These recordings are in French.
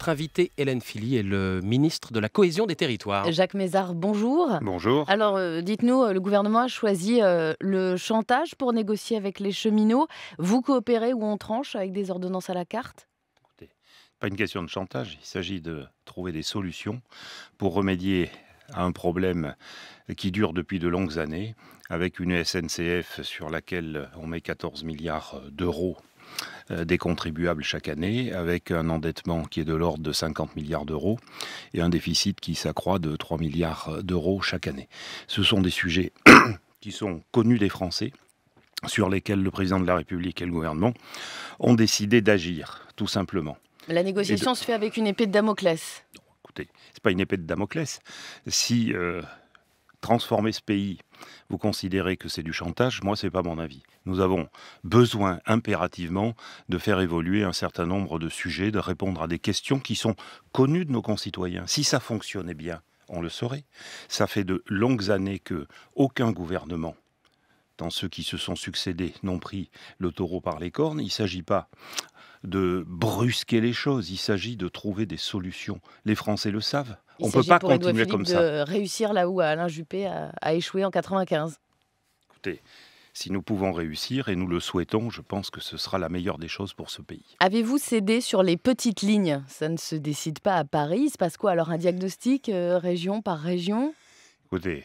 Notre invité, Hélène Philly, est le ministre de la Cohésion des Territoires. Jacques Mézard, bonjour. Bonjour. Alors, euh, dites-nous, euh, le gouvernement a choisi euh, le chantage pour négocier avec les cheminots. Vous coopérez ou on tranche avec des ordonnances à la carte pas une question de chantage. Il s'agit de trouver des solutions pour remédier à un problème qui dure depuis de longues années, avec une SNCF sur laquelle on met 14 milliards d'euros euh, des contribuables chaque année, avec un endettement qui est de l'ordre de 50 milliards d'euros et un déficit qui s'accroît de 3 milliards d'euros chaque année. Ce sont des sujets qui sont connus des Français, sur lesquels le président de la République et le gouvernement ont décidé d'agir, tout simplement. La négociation se fait avec une épée de Damoclès. Non, écoutez, ce n'est pas une épée de Damoclès. Si euh, transformer ce pays, vous considérez que c'est du chantage, moi ce n'est pas mon avis. Nous avons besoin impérativement de faire évoluer un certain nombre de sujets, de répondre à des questions qui sont connues de nos concitoyens. Si ça fonctionnait bien, on le saurait. Ça fait de longues années que aucun gouvernement dans ceux qui se sont succédés, n'ont pris le taureau par les cornes. Il ne s'agit pas de brusquer les choses, il s'agit de trouver des solutions. Les Français le savent. On ne peut pas continuer comme ça. De réussir là où Alain Juppé a, échoué en 95. Écoutez, si nous pouvons réussir, et nous le souhaitons, je pense que ce sera la meilleure des choses pour ce pays. Avez-vous cédé sur les petites lignes Ça ne se décide pas à Paris. Il se passe quoi alors Un diagnostic euh, région par région Écoutez,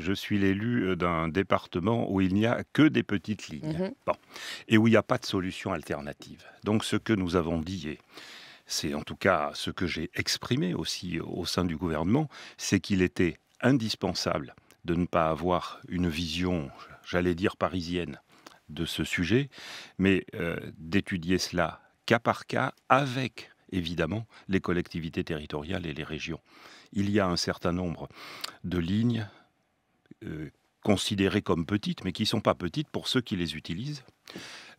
je suis l'élu euh, d'un département où il n'y a que des petites lignes, mhm. et où il n'y a pas de solution alternative. Donc ce que nous avons dit et c'est en tout cas ce que j'ai exprimé aussi au sein du gouvernement, c'est qu'il était indispensable de ne pas avoir une vision, j'allais dire parisienne, de ce sujet, mais euh, d'étudier cela cas par cas avec évidemment les collectivités territoriales et les régions. Il y a un certain nombre de lignes euh, considérées comme petites, mais qui ne sont pas petites pour ceux qui les utilisent.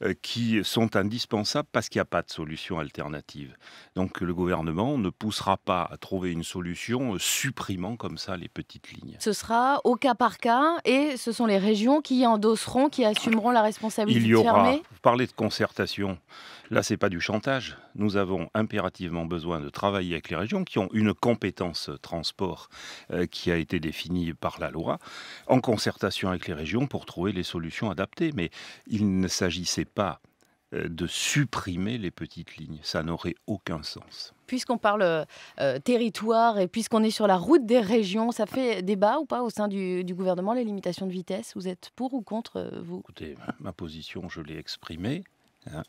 Euh, qui sont indispensables parce qu'il n'y a pas de solution alternative. Donc le gouvernement ne poussera pas à trouver une solution euh, supprimant comme ça les petites lignes. Ce sera au cas par cas et ce sont les régions qui endosseront, qui assumeront la responsabilité. Il y aura, vous parlez de concertation, là c'est pas du chantage. Nous avons impérativement besoin de travailler avec les régions qui ont une compétence transport euh, qui a été définie par la loi, en concertation avec les régions pour trouver les solutions adaptées. Mais il ne s'agissait pas euh, de supprimer les petites lignes. Ça n'aurait aucun sens. Puisqu'on parle euh, territoire et puisqu'on est sur la route des régions, ça fait débat ou pas au sein du, gouvernement les limitations de vitesse Vous êtes pour ou contre euh, vous Écoutez, ma position, je l'ai exprimée. Hein.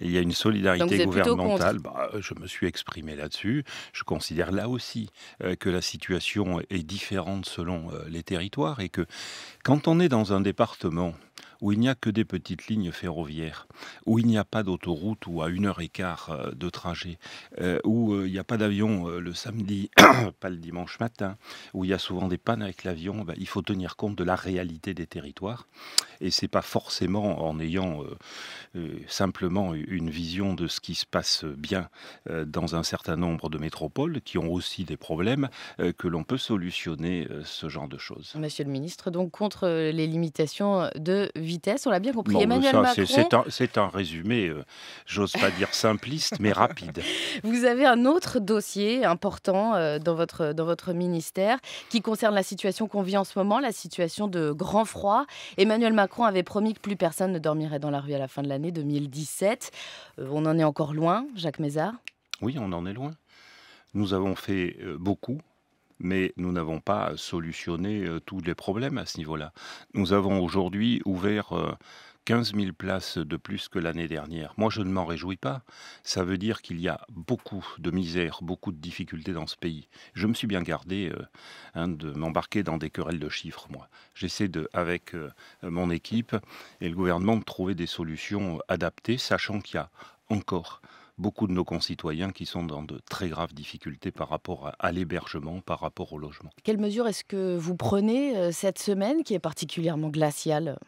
Il y a une solidarité gouvernementale. Bah, je me suis exprimé là-dessus. Je considère là aussi que la situation est différente selon les territoires et que quand on est dans un département où il n'y a que des petites lignes ferroviaires, où il n'y a pas d'autoroute ou à une heure et quart euh, de trajet, euh, où euh, il n'y a pas d'avion le samedi, pas le dimanche matin, où il y a souvent des pannes avec l'avion, ben, il faut tenir compte de la réalité des territoires. Et c'est pas forcément en ayant simplement une vision de ce qui se passe bien dans un certain nombre de métropoles qui ont aussi des problèmes que l'on peut solutionner ce genre de choses. Monsieur le ministre, donc contre les limitations de vitesse, on l'a bien compris. Emmanuel Macron. C'est un, résumé, euh, j'ose pas dire simpliste, mais rapide. Vous avez un autre dossier important euh, dans, votre, dans votre ministère qui concerne la situation qu'on vit en ce moment, la situation de grand froid. Emmanuel Macron avait promis que plus personne ne dormirait dans la rue à la fin de l'année 2017. Euh, on en est encore loin, Jacques Mézard Oui, on en est loin. Nous avons fait beaucoup mais nous n'avons pas solutionné euh, tous les problèmes à ce niveau-là. Nous avons aujourd'hui ouvert 15 euh, 000 places de plus que l'année dernière. Moi, je ne m'en réjouis pas. Ça veut dire qu'il y a beaucoup de misère, beaucoup de difficultés dans ce pays. Je me suis bien gardé euh, hein, de m'embarquer dans des querelles de chiffres, moi. J'essaie de, avec mon équipe et le gouvernement de trouver des solutions adaptées, sachant qu'il y a encore beaucoup de nos concitoyens qui sont dans de très graves difficultés par rapport à, l'hébergement, par rapport au logement. Quelles mesures est-ce que vous prenez euh, cette semaine qui est particulièrement glaciale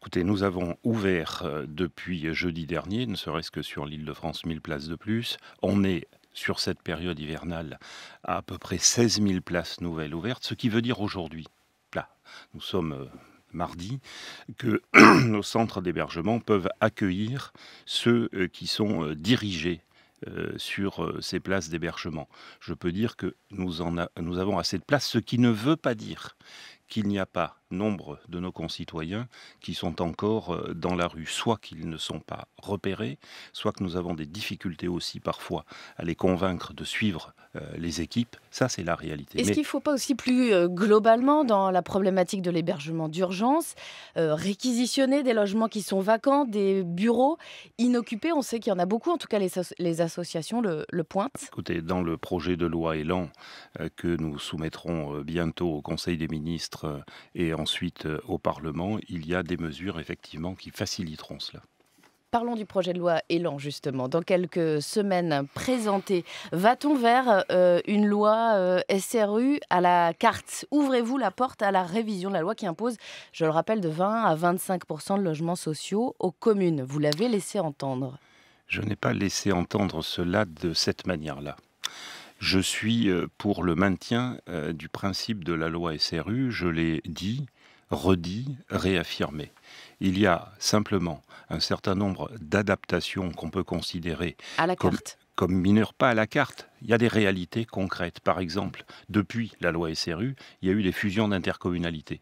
Écoutez, nous avons ouvert euh, depuis jeudi dernier, ne serait-ce que sur l'île de France, 1000 places de plus. On est sur cette période hivernale à à peu près 16 000 places nouvelles ouvertes, ce qui veut dire aujourd'hui, là, nous sommes euh, mardi, que nos centres d'hébergement peuvent accueillir ceux euh, qui sont euh, dirigés euh, sur ces places d'hébergement. Je peux dire que nous, en avons assez de place ce qui ne veut pas dire qu'il n'y a pas nombre de nos concitoyens qui sont encore euh, dans la rue, soit qu'ils ne sont pas repérés, soit que nous avons des difficultés aussi parfois à les convaincre de suivre euh, les équipes. Ça, c'est la réalité. Est-ce qu'il ne faut pas aussi plus euh, globalement dans la problématique de l'hébergement d'urgence réquisitionner des logements qui sont vacants, des bureaux inoccupés On sait qu'il y en a beaucoup, en tout cas les, associations le, pointent. Écoutez, dans le projet de loi Élan que nous soumettrons bientôt au Conseil des ministres et en ensuite euh, au Parlement, il y a des mesures effectivement qui faciliteront cela parlons du projet de loi Élan, justement. Dans quelques semaines présenté, va-t-on vers euh, une loi euh, SRU à la carte Ouvrez-vous la porte à la révision de la loi qui impose, je le rappelle, de 20 à 25 de logements sociaux aux communes. Vous l'avez laissé entendre. Je n'ai pas laissé entendre cela de cette manière-là. Je suis pour le maintien du principe de la loi SRU, je l'ai dit, redit, réaffirmé. Il y a simplement un certain nombre d'adaptations qu'on peut considérer comme, comme mineures, pas à la carte. Il y a des réalités concrètes. Par exemple, depuis la loi SRU, il y a eu des fusions d'intercommunalités.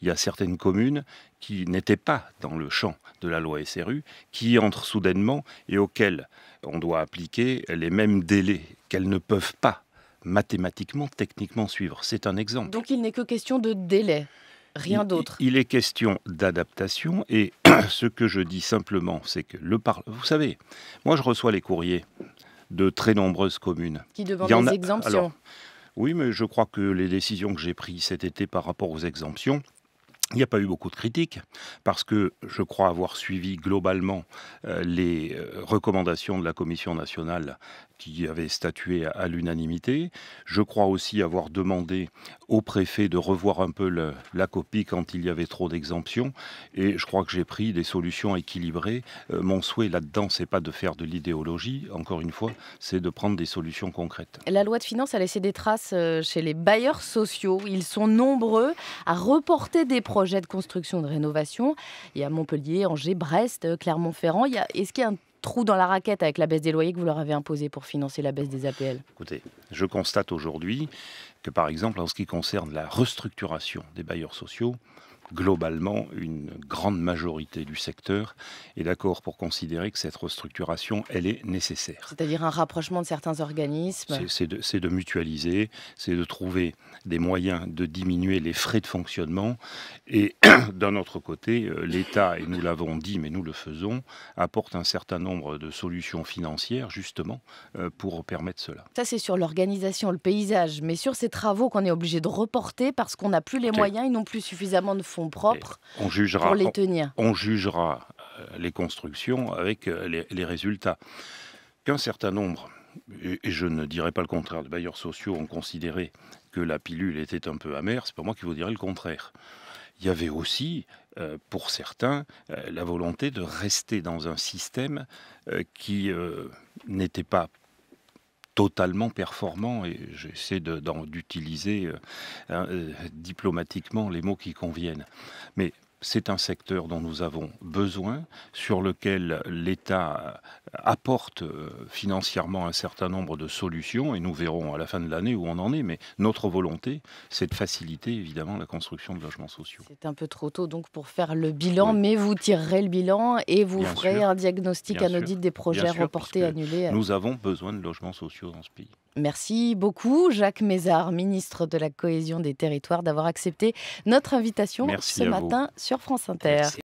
Il y a certaines communes qui n'étaient pas dans le champ de la loi SRU, qui entrent soudainement et auxquelles on doit appliquer les mêmes délais qu'elles ne peuvent pas mathématiquement, techniquement suivre. C'est un exemple. Donc il n'est que question de délais Rien d'autre. Il, est question d'adaptation et ce que je dis simplement, c'est que le Parlement... Vous savez, moi je reçois les courriers de très nombreuses communes. Qui demandent des exemptions. oui, mais je crois que les décisions que j'ai prises cet été par rapport aux exemptions, il n'y a pas eu beaucoup de critiques parce que je crois avoir suivi globalement euh, les euh, recommandations de la Commission nationale qui avait statué à l'unanimité. Je crois aussi avoir demandé au préfet de revoir un peu la copie quand il y avait trop d'exemptions et je crois que j'ai pris des solutions équilibrées. Euh, mon souhait là-dedans, c'est pas de faire de l'idéologie, encore une fois, c'est de prendre des solutions concrètes. La loi de finances a laissé des traces chez les bailleurs sociaux. Ils sont nombreux à reporter des projets projets de construction, de rénovation. Il y a Montpellier, Angers, Brest, euh, Clermont-Ferrand. Il y a... Est-ce qu'il y a un trou dans la raquette avec la baisse des loyers que vous leur avez imposée pour financer la baisse des APL Écoutez, je constate aujourd'hui que par exemple en ce qui concerne la restructuration des bailleurs sociaux, globalement une grande majorité du secteur est d'accord pour considérer que cette restructuration, elle est nécessaire. C'est-à-dire un rapprochement de certains organismes C'est de, mutualiser, c'est de trouver des moyens de diminuer les frais de fonctionnement. Et d'un autre côté, euh, l'État, et nous l'avons dit, mais nous le faisons, apporte un certain nombre de solutions financières justement euh, pour permettre cela. Ça, c'est sur l'organisation, le paysage, mais sur ces travaux qu'on est obligé de reporter parce qu'on n'a plus les moyens, ils n'ont plus suffisamment de fonds propres on jugera, les On, jugera euh, les constructions avec euh, les, résultats. Qu'un certain nombre, et, je ne dirais pas le contraire, de bailleurs sociaux ont considéré que la pilule était un peu amère, c'est pas moi qui vous dirai le contraire. Il y avait aussi, euh, pour certains, la volonté de rester dans un système qui n'était pas totalement performant et j'essaie d'utiliser euh, hein, euh, diplomatiquement les mots qui conviennent. Mais c'est un secteur dont nous avons besoin, sur lequel l'État apporte euh, financièrement un certain nombre de solutions, et nous verrons à la fin de l'année où on en est, mais notre volonté, c'est de faciliter évidemment la construction de logements sociaux. C'est un peu trop tôt donc pour faire le bilan, mais vous tirerez le bilan et vous ferez un diagnostic, Bien des projets reportés, annulés. Nous avons besoin de logements sociaux dans ce pays. Merci beaucoup, Jacques Mézard, ministre de la Cohésion des Territoires, d'avoir accepté notre invitation ce matin sur France Inter.